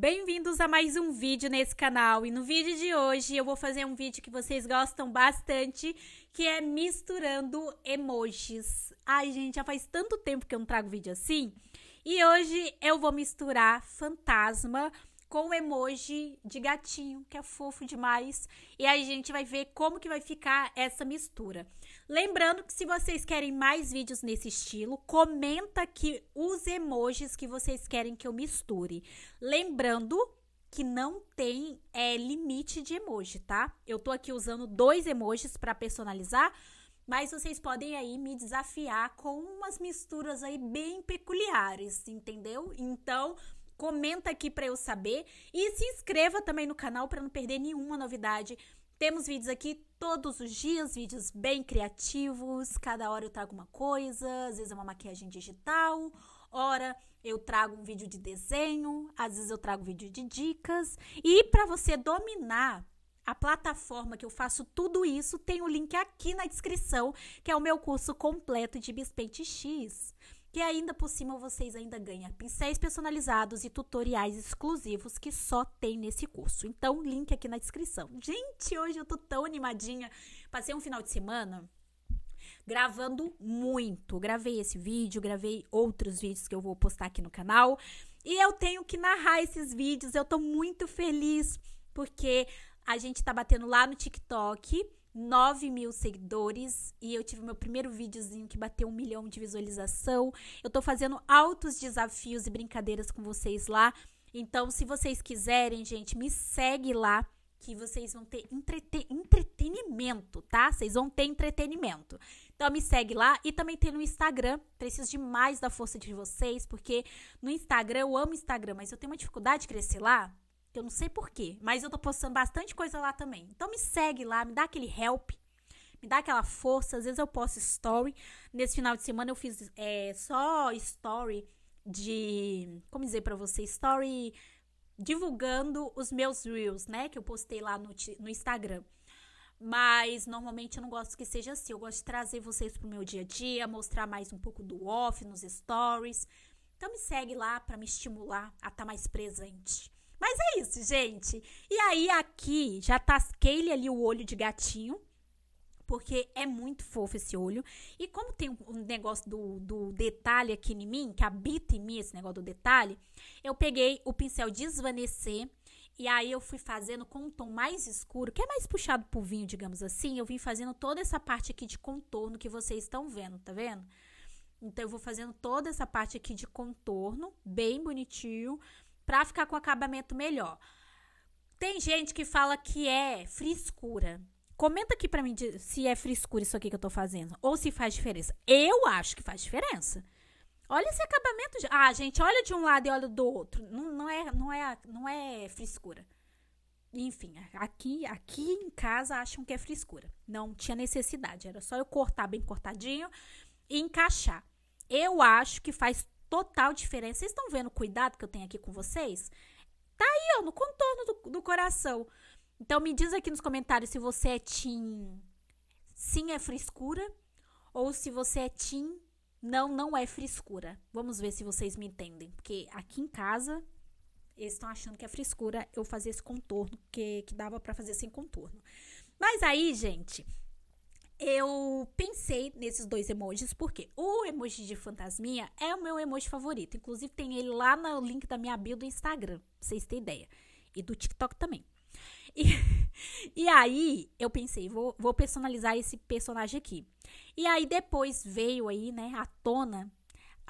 Bem-vindos a mais um vídeo nesse canal e no vídeo de hoje eu vou fazer um vídeo que vocês gostam bastante, que é misturando emojis. Ai gente, já faz tanto tempo que eu não trago vídeo assim e hoje eu vou misturar fantasma com o emoji de gatinho, que é fofo demais. E a gente vai ver como que vai ficar essa mistura. Lembrando que se vocês querem mais vídeos nesse estilo, comenta aqui os emojis que vocês querem que eu misture. Lembrando que não tem é, limite de emoji, tá? Eu tô aqui usando dois emojis para personalizar, mas vocês podem aí me desafiar com umas misturas aí bem peculiares, entendeu? Então, comenta aqui para eu saber e se inscreva também no canal para não perder nenhuma novidade. Temos vídeos aqui todos os dias, vídeos bem criativos. Cada hora eu trago uma coisa, às vezes é uma maquiagem digital, ora eu trago um vídeo de desenho, às vezes eu trago vídeo de dicas. E para você dominar a plataforma que eu faço tudo isso, tem o um link aqui na descrição, que é o meu curso completo de Bispente X. E ainda por cima vocês ainda ganham pincéis personalizados e tutoriais exclusivos que só tem nesse curso. Então, link aqui na descrição. Gente, hoje eu tô tão animadinha. Passei um final de semana gravando muito. Gravei esse vídeo, gravei outros vídeos que eu vou postar aqui no canal. E eu tenho que narrar esses vídeos. Eu tô muito feliz porque a gente tá batendo lá no TikTok 9 mil seguidores e eu tive meu primeiro videozinho que bateu um milhão de visualização. Eu tô fazendo altos desafios e brincadeiras com vocês lá. Então, se vocês quiserem, gente, me segue lá que vocês vão ter entretenimento, tá? Vocês vão ter entretenimento. Então me segue lá e também tem no Instagram. Preciso demais da força de vocês, porque no Instagram eu amo Instagram, mas eu tenho uma dificuldade de crescer lá eu não sei porquê, mas eu tô postando bastante coisa lá também. Então me segue lá, me dá aquele help, me dá aquela força. Às vezes eu posto story. Nesse final de semana eu fiz é, só story de. Como dizer para você? Story divulgando os meus reels, né? Que eu postei lá no, no Instagram. Mas normalmente eu não gosto que seja assim. Eu gosto de trazer vocês pro meu dia a dia, mostrar mais um pouco do off nos stories. Então me segue lá para me estimular a estar tá mais presente. Mas é isso, gente. E aí, aqui, já tasquei ali o olho de gatinho, porque é muito fofo esse olho. E como tem um negócio do, do detalhe aqui em mim, que habita em mim esse negócio do detalhe, eu peguei o pincel desvanecer e aí eu fui fazendo com um tom mais escuro, que é mais puxado pro vinho, digamos assim. Eu vim fazendo toda essa parte aqui de contorno que vocês estão vendo, tá vendo? Então eu vou fazendo toda essa parte aqui de contorno, bem bonitinho para ficar com acabamento melhor. Tem gente que fala que é frescura. Comenta aqui para mim se é frescura isso aqui que eu tô fazendo ou se faz diferença. Eu acho que faz diferença. Olha esse acabamento. De... Ah, gente, olha de um lado e olha do outro. Não, não é, não é, não é frescura. Enfim, aqui, aqui em casa acham que é frescura. Não tinha necessidade, era só eu cortar bem cortadinho e encaixar. Eu acho que faz total diferença. Vocês estão vendo o cuidado que eu tenho aqui com vocês? Tá aí, ó, no contorno do, do coração. Então me diz aqui nos comentários se você é Tim sim é frescura ou se você é Tim não, não é frescura. Vamos ver se vocês me entendem, porque aqui em casa eles estão achando que é frescura eu fazer esse contorno, que, que dava para fazer sem contorno. Mas aí, gente, eu pensei nesses dois emojis, porque o emoji de fantasminha é o meu emoji favorito. Inclusive, tem ele lá no link da minha bio do Instagram, pra vocês terem ideia. E do TikTok também. E, e aí, eu pensei, vou, vou personalizar esse personagem aqui. E aí, depois veio aí, né, à tona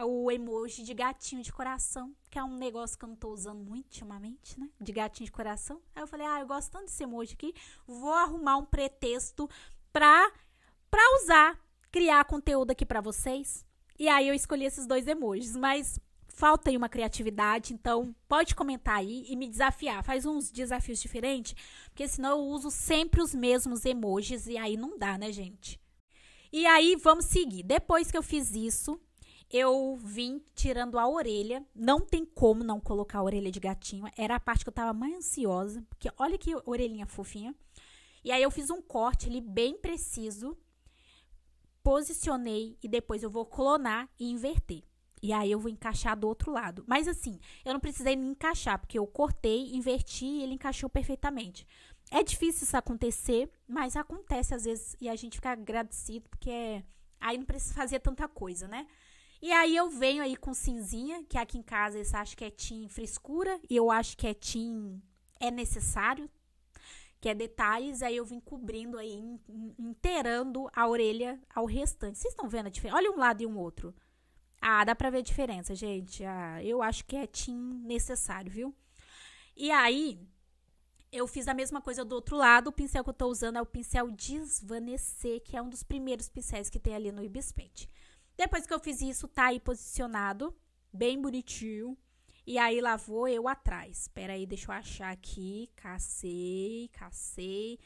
o emoji de gatinho de coração, que é um negócio que eu não tô usando muito ultimamente, né? De gatinho de coração. Aí eu falei, ah, eu gosto tanto desse emoji aqui, vou arrumar um pretexto pra para usar, criar conteúdo aqui para vocês. E aí eu escolhi esses dois emojis, mas falta aí uma criatividade, então pode comentar aí e me desafiar. Faz uns desafios diferentes, porque senão eu uso sempre os mesmos emojis e aí não dá, né, gente? E aí vamos seguir. Depois que eu fiz isso, eu vim tirando a orelha. Não tem como não colocar a orelha de gatinho. Era a parte que eu tava mais ansiosa, porque olha que orelhinha fofinha. E aí eu fiz um corte ali bem preciso posicionei e depois eu vou clonar e inverter. E aí eu vou encaixar do outro lado. Mas assim, eu não precisei nem encaixar, porque eu cortei, inverti e ele encaixou perfeitamente. É difícil isso acontecer, mas acontece às vezes e a gente fica agradecido, porque é, aí não precisa fazer tanta coisa, né? E aí eu venho aí com cinzinha, que aqui em casa eles acham que é team frescura, e eu acho que é team é necessário, que é detalhes, aí eu vim cobrindo aí, inteirando a orelha ao restante. Vocês estão vendo a diferença? Olha um lado e um outro. Ah, dá pra ver a diferença, gente. Ah, eu acho que é team necessário, viu? E aí, eu fiz a mesma coisa do outro lado. O pincel que eu tô usando é o pincel Desvanecer, que é um dos primeiros pincéis que tem ali no Ibis Paint. Depois que eu fiz isso, tá aí posicionado, bem bonitinho. E aí lá vou eu atrás. Espera aí, deixa eu achar aqui. Cacei, cacei.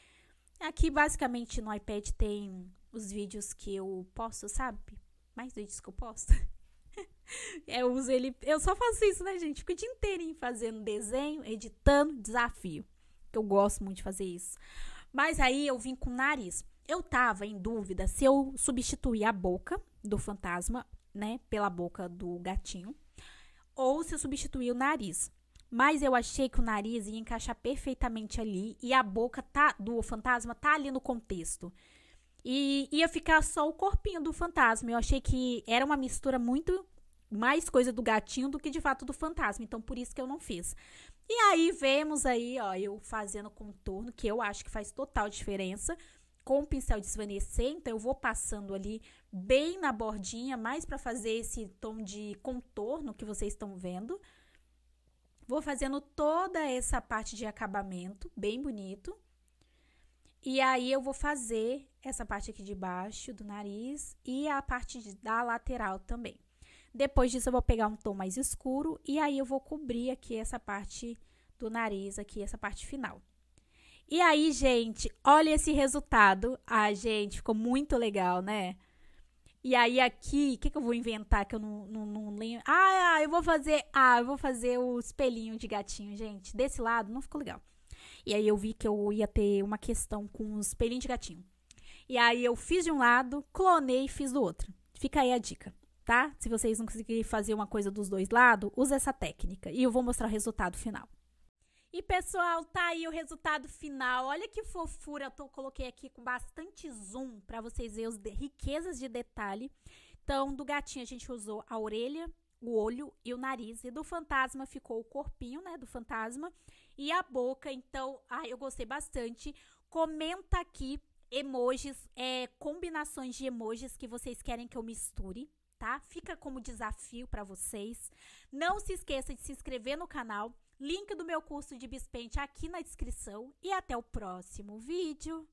Aqui basicamente no iPad tem os vídeos que eu posto, sabe? Mais vídeos que eu posto. eu uso ele, eu só faço isso, né, gente? Fico o dia inteirinho fazendo desenho, editando, desafio. Que eu gosto muito de fazer isso. Mas aí eu vim com o nariz. Eu tava em dúvida se eu substituir a boca do fantasma, né, pela boca do gatinho ou se eu substituir o nariz. Mas eu achei que o nariz ia encaixar perfeitamente ali e a boca tá, do fantasma tá ali no contexto. E ia ficar só o corpinho do fantasma. Eu achei que era uma mistura muito mais coisa do gatinho do que de fato do fantasma. Então por isso que eu não fiz. E aí vemos aí, ó, eu fazendo contorno, que eu acho que faz total diferença com o pincel desvanecente então eu vou passando ali bem na bordinha, mais para fazer esse tom de contorno que vocês estão vendo. Vou fazendo toda essa parte de acabamento, bem bonito. E aí eu vou fazer essa parte aqui de baixo do nariz e a parte de, da lateral também. Depois disso eu vou pegar um tom mais escuro e aí eu vou cobrir aqui essa parte do nariz aqui, essa parte final. E aí, gente, olha esse resultado. Ah, gente, ficou muito legal, né? E aí aqui, o que, que eu vou inventar que eu não, não, não lembro? Ah, ah, eu vou fazer. Ah, eu vou fazer o espelhinho de gatinho, gente. Desse lado não ficou legal. E aí eu vi que eu ia ter uma questão com o espelhinho de gatinho. E aí eu fiz de um lado, clonei e fiz do outro. Fica aí a dica, tá? Se vocês não conseguirem fazer uma coisa dos dois lados, usa essa técnica. E eu vou mostrar o resultado final. E pessoal, tá aí o resultado final. Olha que fofura, eu tô, coloquei aqui com bastante zoom para vocês verem as de, riquezas de detalhe. Então, do gatinho a gente usou a orelha, o olho e o nariz. E do fantasma ficou o corpinho, né, do fantasma e a boca. Então, ah, eu gostei bastante. Comenta aqui emojis, é, combinações de emojis que vocês querem que eu misture, tá? Fica como desafio para vocês. Não se esqueça de se inscrever no canal Link do meu curso de bispente aqui na descrição e até o próximo vídeo.